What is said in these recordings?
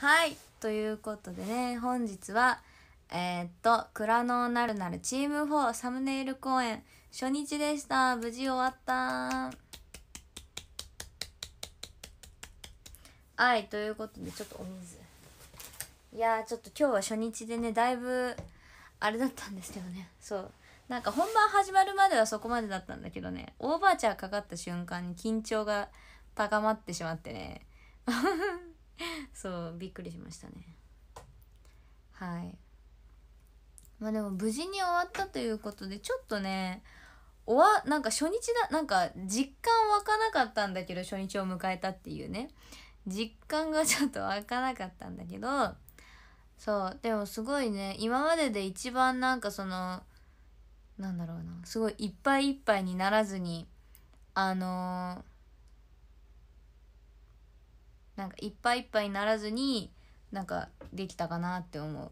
はいということでね本日はえー、っと「蔵のなるなるチーム4サムネイル公演」初日でした無事終わったはいということでちょっとお水いやちょっと今日は初日でねだいぶあれだったんですけどねそうなんか本番始まるまではそこまでだったんだけどねオーバーチャーかかった瞬間に緊張が高まってしまってね そうびっくりしましたねはいまあでも無事に終わったということでちょっとねおわなんか初日だなんか実感湧かなかったんだけど初日を迎えたっていうね実感が ちょっと湧かなかったんだけどそうでもすごいね今までで一番なんかそのなんだろうなすごいいっぱいいっぱいにならずにあのなんかいっぱいいっぱいにならずになんかできたかなって思う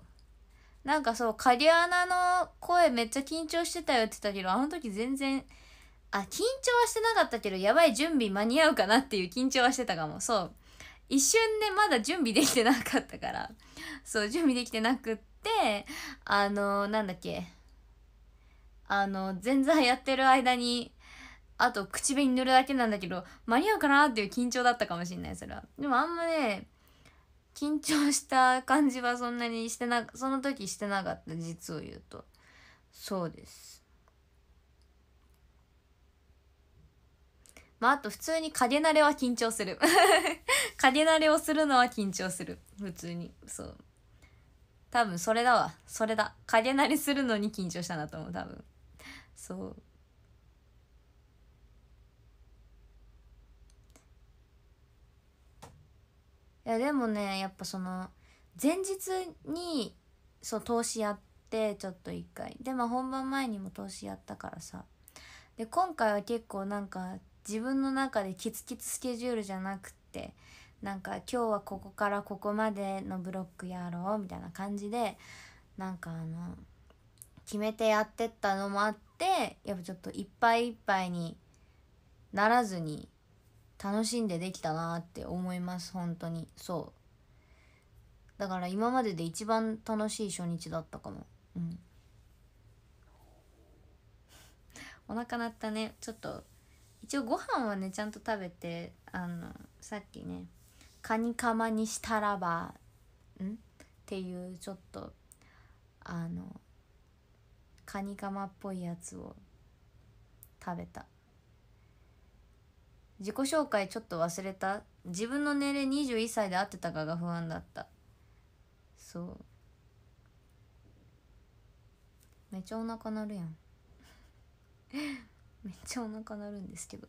なんかそうカリアナの声めっちゃ緊張してたよって言ったけどあの時全然あ緊張はしてなかったけどやばい準備間に合うかなっていう緊張はしてたかもそう一瞬で、ね、まだ準備できてなかったからそう準備できてなくってあのー、なんだっけあの前座やってる間にあと口紅塗るだけなんだけど間に合うかなっていう緊張だったかもしんないそれはでもあんまね緊張した感じはそんなにしてなその時してなかった実を言うとそうですまああと普通に影慣れは緊張する 影慣れをするのは緊張する普通にそう多分それだわそれだ影慣れするのに緊張したなと思う多分そういやでもねやっぱその前日にそう投資やってちょっと一回でまあ本番前にも投資やったからさで今回は結構なんか自分の中でキツキツスケジュールじゃなくってなんか今日はここからここまでのブロックやろうみたいな感じでなんかあの決めてやってったのもあってやっぱちょっといっぱいいっぱいにならずに楽しんでできたなって思います本当にそうだから今までで一番楽しい初日だったかもうんお腹鳴ったねちょっと一応ご飯はねちゃんと食べてあのさっきねカニカマにしたらばんっていうちょっとあのカニカマっぽいやつを食べた自己紹介ちょっと忘れた自分の年齢21歳で合ってたかが不安だったそうめっちゃお腹鳴るやん めっちゃお腹鳴るんですけど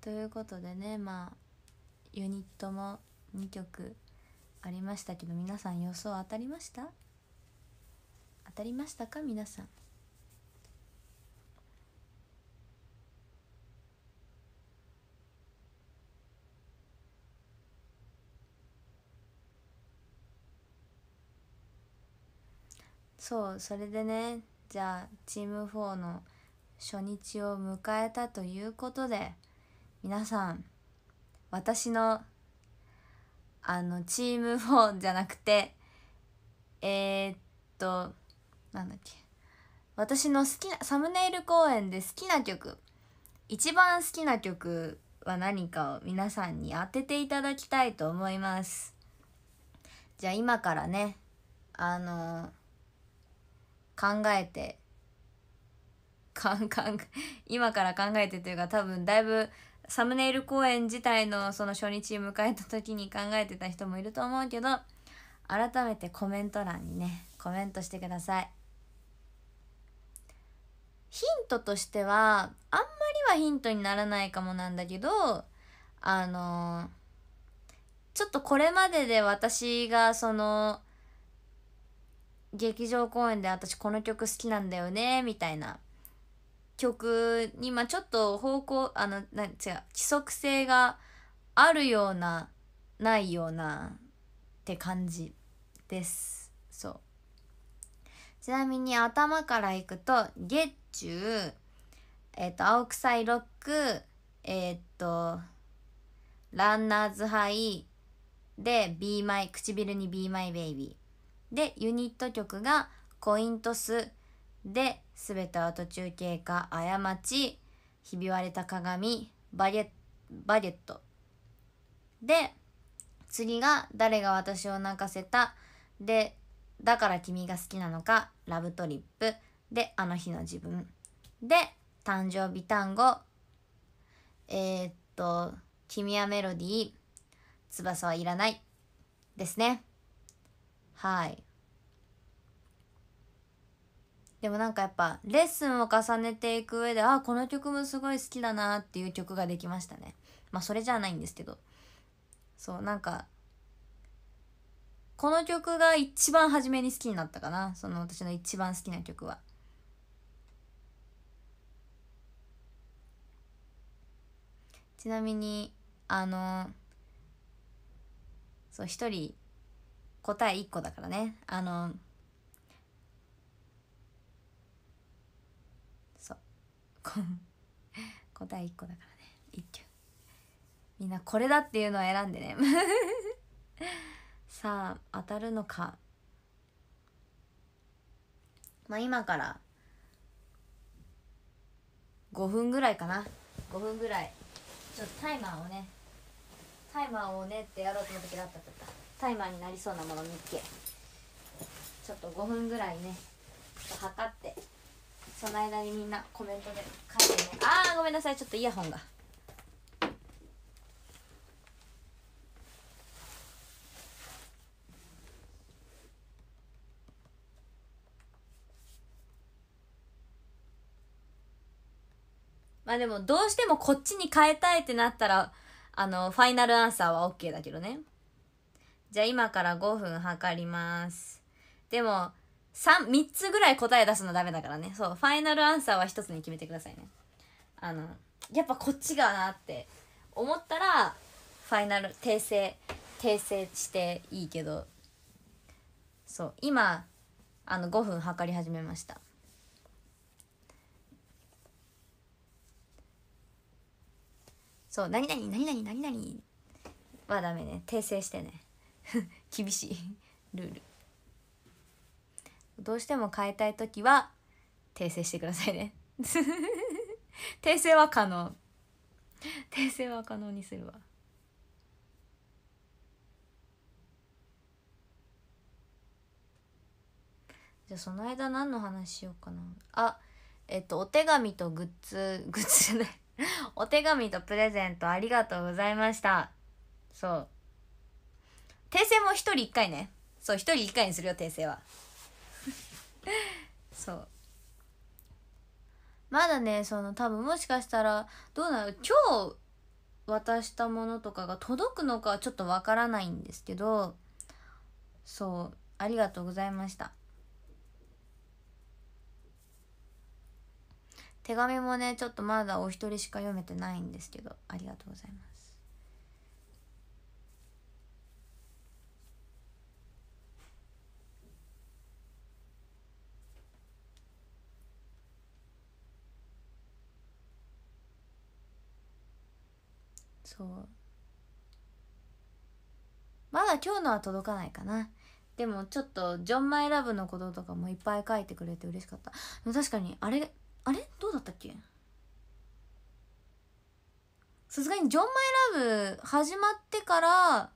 ということでねまあユニットも2曲ありましたけど皆さん予想当たりました当たりましたか皆さんそうそれでねじゃあチーム4の初日を迎えたということで皆さん私のあのチーム4じゃなくてえー、っとなんだっけ私の好きなサムネイル公演で好きな曲一番好きな曲は何かを皆さんに当てていただきたいと思いますじゃあ今からねあのー、考えてかんかん今から考えてというか多分だいぶサムネイル公演自体のその初日迎えた時に考えてた人もいると思うけど改めてコメント欄にねコメントしてくださいヒントとしてはあんまりはヒントにならないかもなんだけどあのちょっとこれまでで私がその劇場公演で私この曲好きなんだよねみたいな曲に、まあ、ちょっと方向あのな違う規則性があるようなないようなって感じですそうちなみに頭からいくと月中えっ、ー、と青臭いロックえっ、ー、とランナーズハイで b マイ唇に b マイベイビー」でユニット曲がコイントスで「すべては途中経過過ちひび割れた鏡バリバリット」で次が「誰が私を泣かせた」で「だから君が好きなのかラブトリップ」で「あの日の自分」で「誕生日単語」えー、っと「君はメロディー」「翼はいらない」ですねはいでもなんかやっぱレッスンを重ねていく上であこの曲もすごい好きだなっていう曲ができましたねまあそれじゃないんですけどそうなんかこの曲が一番初めに好きになったかなその私の一番好きな曲はちなみにあのそう一人答え一個だからねあの個答え1個だからね一挙みんなこれだっていうのを選んでね さあ当たるのかまあ今から5分ぐらいかな5分ぐらいちょっとタイマーをねタイマーをねってやろうと思ったけどあったったタイマーになりそうなもの見っけちょっと5分ぐらいね測ってその間にみんなコメントで書いてねあごめんなさいちょっとイヤホンが。まあでもどうしてもこっちに変えたいってなったらあのファイナルアンサーは OK だけどねじゃあ今から5分測りますでも 3, つぐらい答え出すのダメだからねそうファイナルアンサーは1つに決めてくださいねあのやっぱこっちがなって思ったらファイナル訂正訂正していいけどそう今あの5分測り始めましたそう何々何々何々はダメね訂正してね 厳しいルールどうしても変えたい時は訂正してくださいね 訂正は可能訂正は可能にするわじゃあその間何の話しようかなあえっとお手紙とグッズグッズじゃないお手紙とプレゼントありがとうございましたそう訂正も一人一回ねそう一人一回にするよ訂正は そうまだねその多分もしかしたらどうなる今日渡したものとかが届くのかはちょっとわからないんですけどそうありがとうございました手紙もねちょっとまだお一人しか読めてないんですけどありがとうございますそうまだ今日のは届かないかなでもちょっとジョン・マイ・ラブのこととかもいっぱい書いてくれて嬉しかった確かにあれあれどうだったっけさすがに「ジョン・マイ・ラブ」始まってから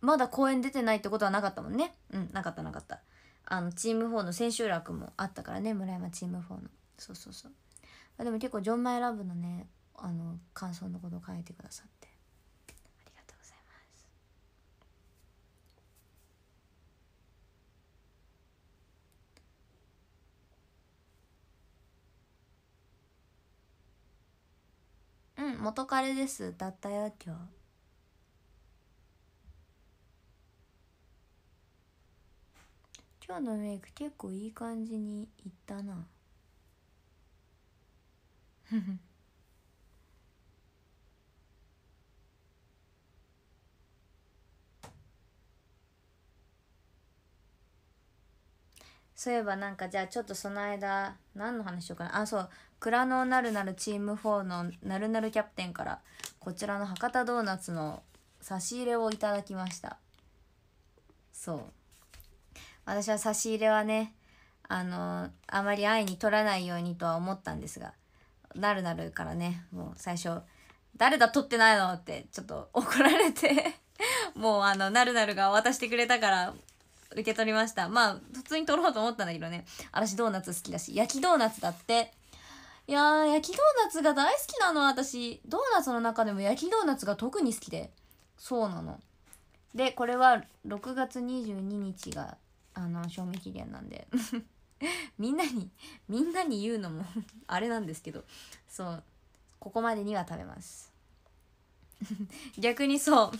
まだ公演出てないってことはなかったもんねうんなかったなかったあのチーム4の千秋楽もあったからね村山チーム4のそうそうそうでも結構「ジョン・マイ・ラブ」のねあの感想のことを書いてくださってありがとうございますうん元彼ですだったよ今日今日のメイク結構いい感じにいったなふふ そういえばなんかじゃあちょっとその間何の話しようかなあそう蔵のなるなるチーム4のなるなるキャプテンからこちらの博多ドーナツの差し入れをいただきましたそう私は差し入れはねあのあまり愛に取らないようにとは思ったんですがなるなるからねもう最初「誰だ取ってないの?」ってちょっと怒られて もうあのなるなるが渡してくれたから受け取りました。まあ、普通に取ろうと思ったんだけどね。私ドーナツ好きだし、焼きドーナツだって。いやー、焼きドーナツが大好きなの、私。ドーナツの中でも焼きドーナツが特に好きで。そうなの。で、これは6月22日が、あの、賞味期限なんで。みんなに、みんなに言うのも あれなんですけど。そう。ここまでには食べます。逆にそう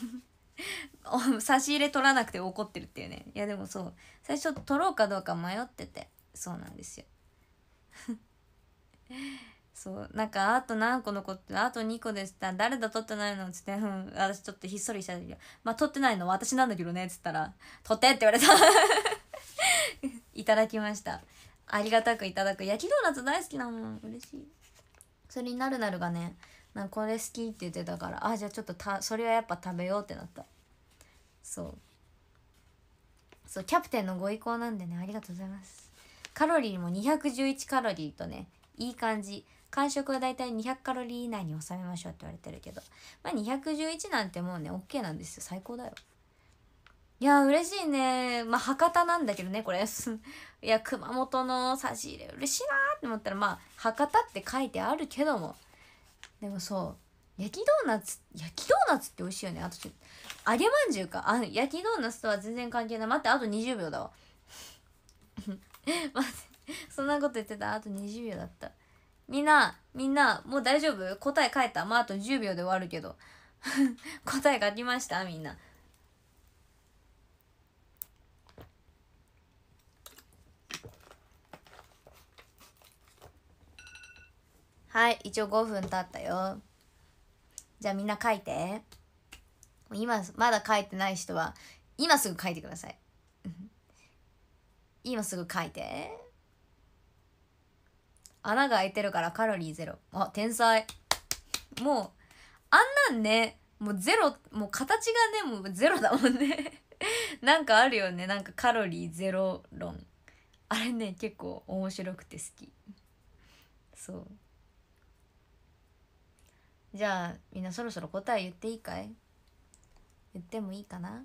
差し入れ取らなくて怒ってるっていうねいやでもそう最初取ろうかどうか迷っててそうなんですよ そうなんかあと何個残ってあと2個でした誰だ取ってないのっつって「うん私ちょっとひっそりした時まあ取ってないの私なんだけどね」っつったら「取って」って言われた いただきましたありがたくいただく焼きドーナツ大好きなもん嬉しいそれになるなるがねなんこれ好きって言ってたからあじゃあちょっとたそれはやっぱ食べようってなったそうそうキャプテンのご意向なんでねありがとうございますカロリーも211カロリーとねいい感じ間食はだいたい200カロリー以内に収めましょうって言われてるけどまあ211なんてもうね OK なんですよ最高だよいや嬉しいねまあ博多なんだけどねこれ いや熊本の差し入れ嬉しいなって思ったらまあ博多って書いてあるけどもでもそう焼きドーナツ焼きドーナツって美味しいよねあとちょっと揚げまんじゅうかあ焼きドーナツとは全然関係ない待ってあと20秒だわ 待ってそんなこと言ってたあと20秒だったみんなみんなもう大丈夫答え書いたまああと10秒で終わるけど 答え書きましたみんなはい一応5分経ったよじゃあみんな書いて今まだ書いてない人は今すぐ書いてください 今すぐ書いて穴が開いてるからカロリーゼロあ天才もうあんなんねもうゼロもう形がねもうゼロだもんね なんかあるよねなんかカロリーゼロ論あれね結構面白くて好きそうじゃあみんなそろそろ答え言っていいかい言ってもいいかな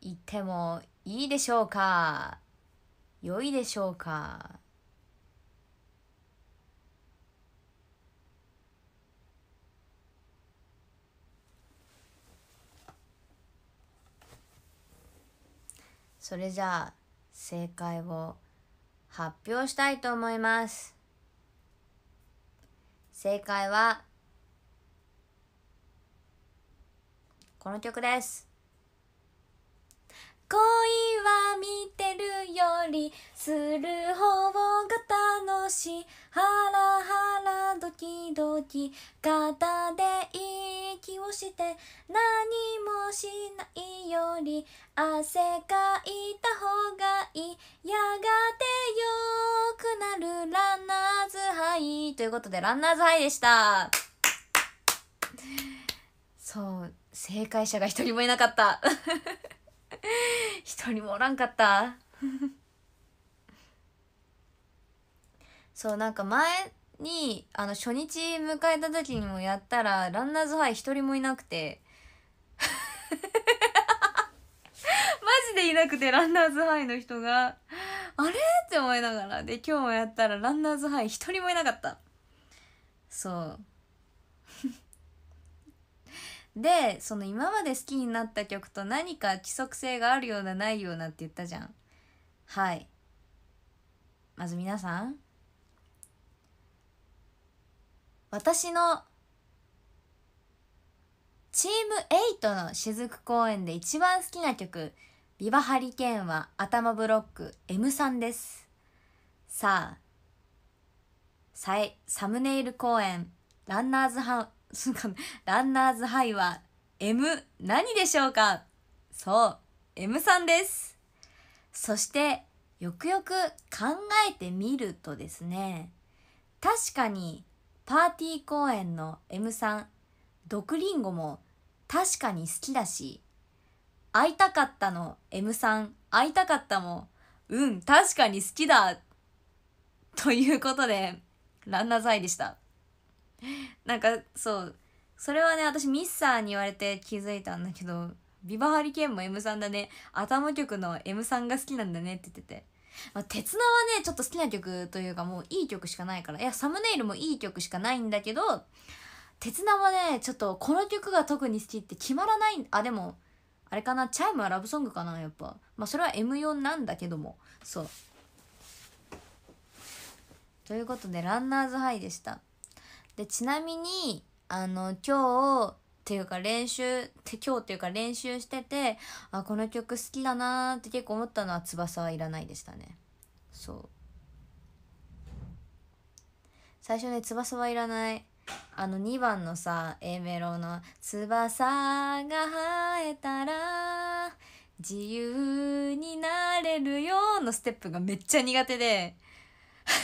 言ってもいいでしょうか良いでしょうかそれじゃあ正解を発表したいと思います。正解は、この曲です。恋は見てるよりする方が楽しいハラハラ時々肩で息をして何もしないより汗かいた方がいいやがて良くなるランナーズハイということでランナーズハイでしたそう正解者が一人もいなかった一人もおらんかったそうなんか前にあの初日迎えた時にもやったらランナーズハイ一人もいなくて マジでいなくてランナーズハイの人があれって思いながらで今日もやったらランナーズハイ一人もいなかったそう でその今まで好きになった曲と何か規則性があるようなないようなって言ったじゃんはいまず皆さん私のチーム8の雫公演で一番好きな曲「ビバハリケーン」は頭ブロック M さんですさあサムネイル公演ランナーズハ ランナーズハイは M 何でしょうかそう M さんですそしてよくよく考えてみるとですね確かにパーティー公演の M さん毒リンゴも確かに好きだし会いたかったの M さん会いたかったもうん確かに好きだということでランナーザイでしたなんかそうそれはね私ミッサーに言われて気づいたんだけどビバハリケーンも M さんだね頭曲の M さんが好きなんだねって言っててまあ、鉄菜はねちょっと好きな曲というかもういい曲しかないからいやサムネイルもいい曲しかないんだけど鉄菜はねちょっとこの曲が特に好きって決まらないあでもあれかなチャイムはラブソングかなやっぱまあそれは M4 なんだけどもそうということでランナーズハイでしたでちなみにあの今日っていうか練習って今日っていうか練習しててあこの曲好きだなって結構思ったのは「翼はいらない」でしたねそう最初ね「翼はいらない」あの2番のさ A メロの「翼が生えたら自由になれるよ」のステップがめっちゃ苦手で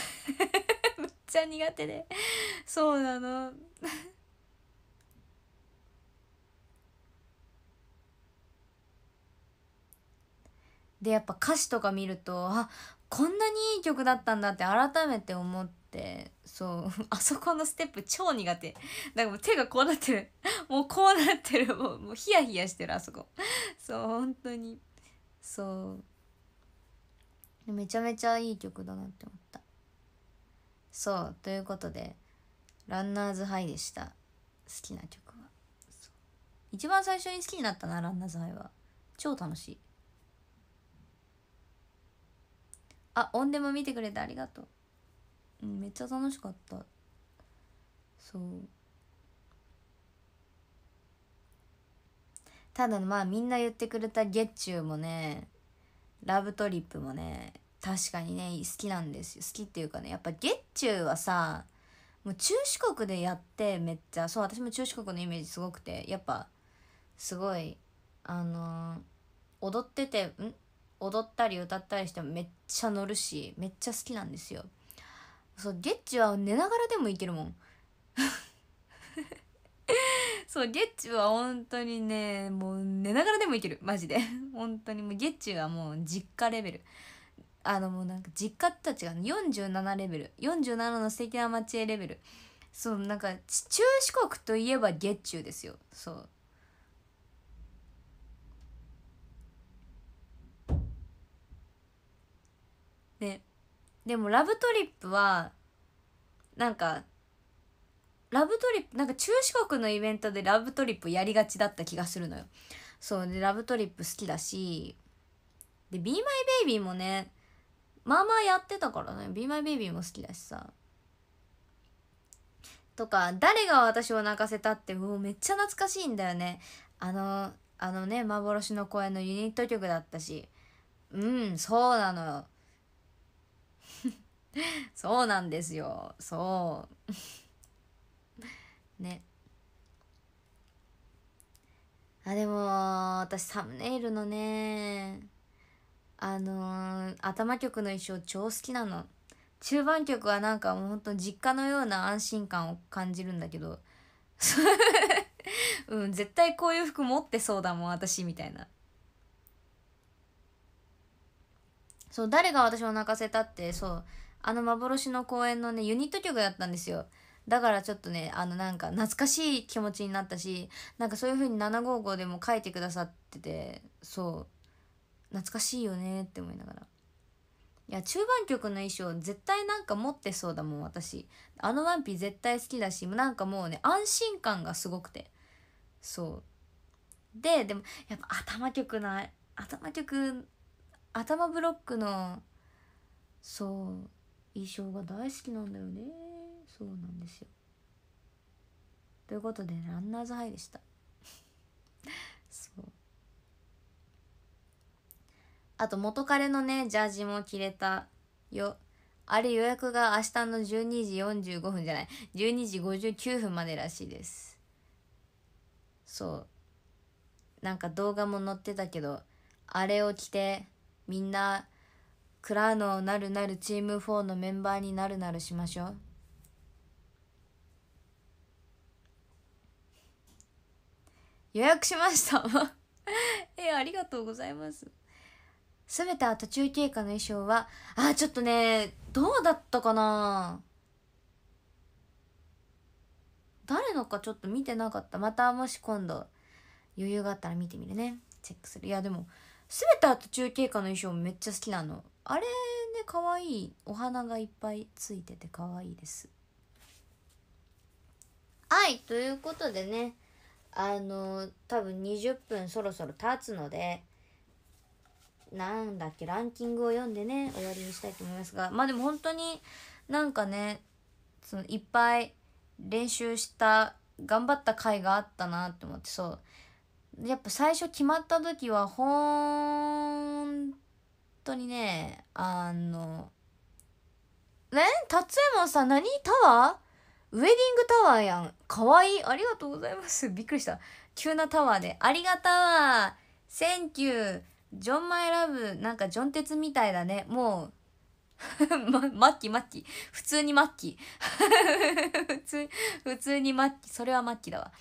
めっちゃ苦手でそうなのでやっぱ歌詞とか見るとあこんなにいい曲だったんだって改めて思ってそう あそこのステップ超苦手だからもう手がこうなってる もうこうなってるもうもうヒヤヒヤしてるあそこそう本当にそうめちゃめちゃいい曲だなって思ったそうということで「ランナーズハイ」でした好きな曲は一番最初に好きになったな「ランナーズハイは超楽しいあオンデも見てくれてありがとう、うん、めっちゃ楽しかったそうただまあみんな言ってくれた月中もねラブトリップもね確かにね好きなんですよ好きっていうかねやっぱ月中はさもう中四国でやってめっちゃそう私も中四国のイメージすごくてやっぱすごいあのー、踊っててん踊ったり歌ったりしてもめっちゃ乗るしめっちゃ好きなんですよそうゲッチは寝ながらでもいけるもん そうゲッチは本当にねもう寝ながらでもいけるマジで本当にもうゲッチはもう実家レベルあのもうなんか実家たちが47レベル47の素敵な街へレベルそうなんか中四国といえば月中ですよそうねでも「ラブトリップは」なんか「ラブトリップ」なんか中四国のイベントで「ラブトリップ」やりがちだった気がするのよそうで「ラブトリップ」好きだしで「b マイベイビーもねまあまあやってたからね「b マイベイビーも好きだしさとか「誰が私を泣かせた」ってもうめっちゃ懐かしいんだよねあのあのね幻の公演のユニット曲だったしうんそうなのよ そうなんですよ。そう。ね。あ、でも、私サムネイルのね、あのー、頭曲の衣装超好きなの。中盤曲はなんかもうほんと実家のような安心感を感じるんだけど、うん、絶対こういう服持ってそうだもん、私、みたいな。そう、誰が私を泣かせたって、そう、あの幻の公演のねユニット曲だったんですよだからちょっとねあのなんか懐かしい気持ちになったしなんかそういう風に755でも書いてくださっててそう懐かしいよねって思いながらいや中盤曲の衣装絶対なんか持ってそうだもん私あのワンピ絶対好きだしなんかもうね安心感がすごくてそうででもやっぱ頭曲な頭曲頭ブロックのそう衣装が大好きなんだよねそうなんですよということでランナーズハイでした そうあと元彼のねジャージも着れたよあれ予約が明日の12時45分じゃない12時59分までらしいですそうなんか動画も載ってたけどあれを着てみんなクラーノをなるなるチーム4のメンバーになるなるしましょう。予約しました えありがとうございますすべては途中経過の衣装はあちょっとねどうだったかな誰のかちょっと見てなかったまたもし今度余裕があったら見てみるねチェックするいやでもすべては途中経過の衣装めっちゃ好きなのあれね可愛いお花がいっぱいついてて可愛いですはいということでねあの多分20分そろそろ経つのでなんだっけランキングを読んでね終わりにしたいと思いますがまあでも本当になんかねそのいっぱい練習した頑張った回があったなって思ってそうやっぱ最初決まった時は本当にねあのね辰右衛さ何タワーウェディングタワーやんかわいいありがとうございます びっくりした急なタワーでありがたわセンキュージョン・マイ・ラブなんかジョン・テツみたいだねもう ま、マッキーマッキー普通にマッキー普通普通にマッキーそれはマッキーだわ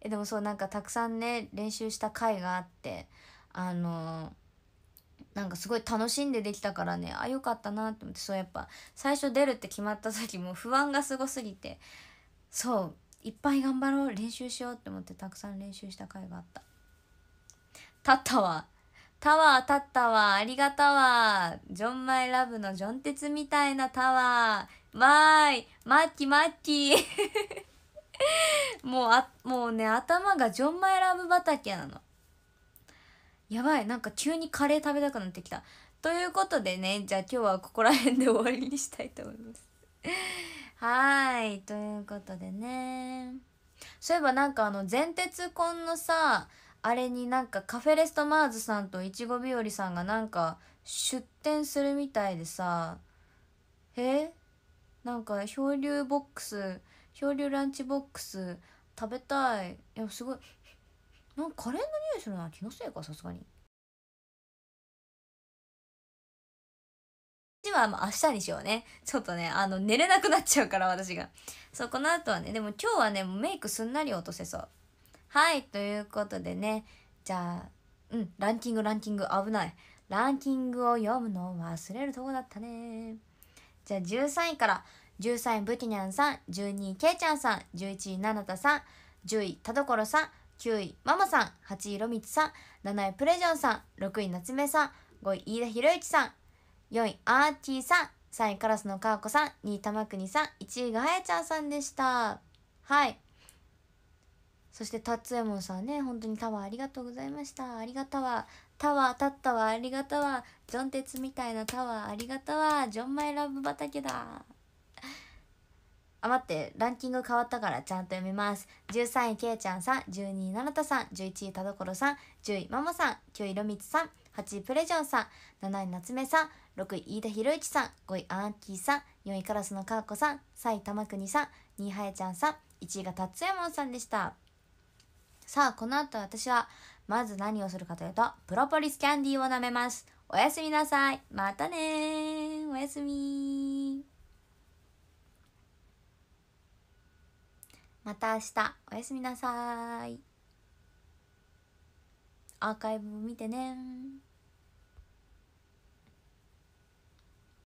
えでもそうなんかたくさんね練習した回があってあのーなんかすごい楽しんでできたからねあよかったなっと思ってそうやっぱ最初出るって決まった時も不安がすごすぎてそういっぱい頑張ろう練習しようって思ってたくさん練習した回があった「立ったわ」「タワー立ったわ」「ありがたわ」「ジョン・マイ・ラブ」のジョン鉄みたいなタワーわーいマッキーマッキー もうあもうね頭がジョン・マイ・ラブ畑なのやばいなんか急にカレー食べたくなってきたということでねじゃあ今日はここら辺で終わりにしたいと思いますはいということでねそういえばなんかあの前鉄婚のさあれになんかカフェレストマーズさんといちご日和さんがなんか出店するみたいでさえなんか漂流ボックス漂流ランチボックス食べたいいやすごいなんかカレーの匂いするな気のせいかさすがにちはまあ明日にしようねちょっとねあの寝れなくなっちゃうから私がそうこの後はねでも今日はねメイクすんなり落とせそうはいということでねじゃあうんランキングランキング危ないランキングを読むのを忘れるとこだったねじゃあ13位から13位ブキニャンさん12位けいちゃんさん11位ななたさん10位田所さん9位ママさん8位ロミツさん7位プレジョンさん6位夏目さん5位飯田博之さん4位アーティーさん3位カラスのカーコさん2位玉国さん1位がはやちゃんさんでしたはいそしてタッツエモンさんね本当にタワーありがとうございましたありがたわタワー立ったわありがたわジョン鉄みたいなタワーありがたわジョンマイラブ畑だあ、待って、ランキング変わったからちゃんと読みます。13位、けいちゃんさん、12位、ななたさん、11位、田所さん、10位、ママさん、9位、ろみつさん、8位、プレジョンさん、7位、夏目さん、6位、飯田博之さん、5位、アンキーさん、4位、カラスのかーこさん、3位、玉国さん、2位、はやちゃんさん、1位がたつやもんさんでした。さあ、この後私は、まず何をするかというと、プロポリスキャンディーを舐めます。おやすみなさい。またねおやすみまた明日おやすみなさいアーカイブ見てね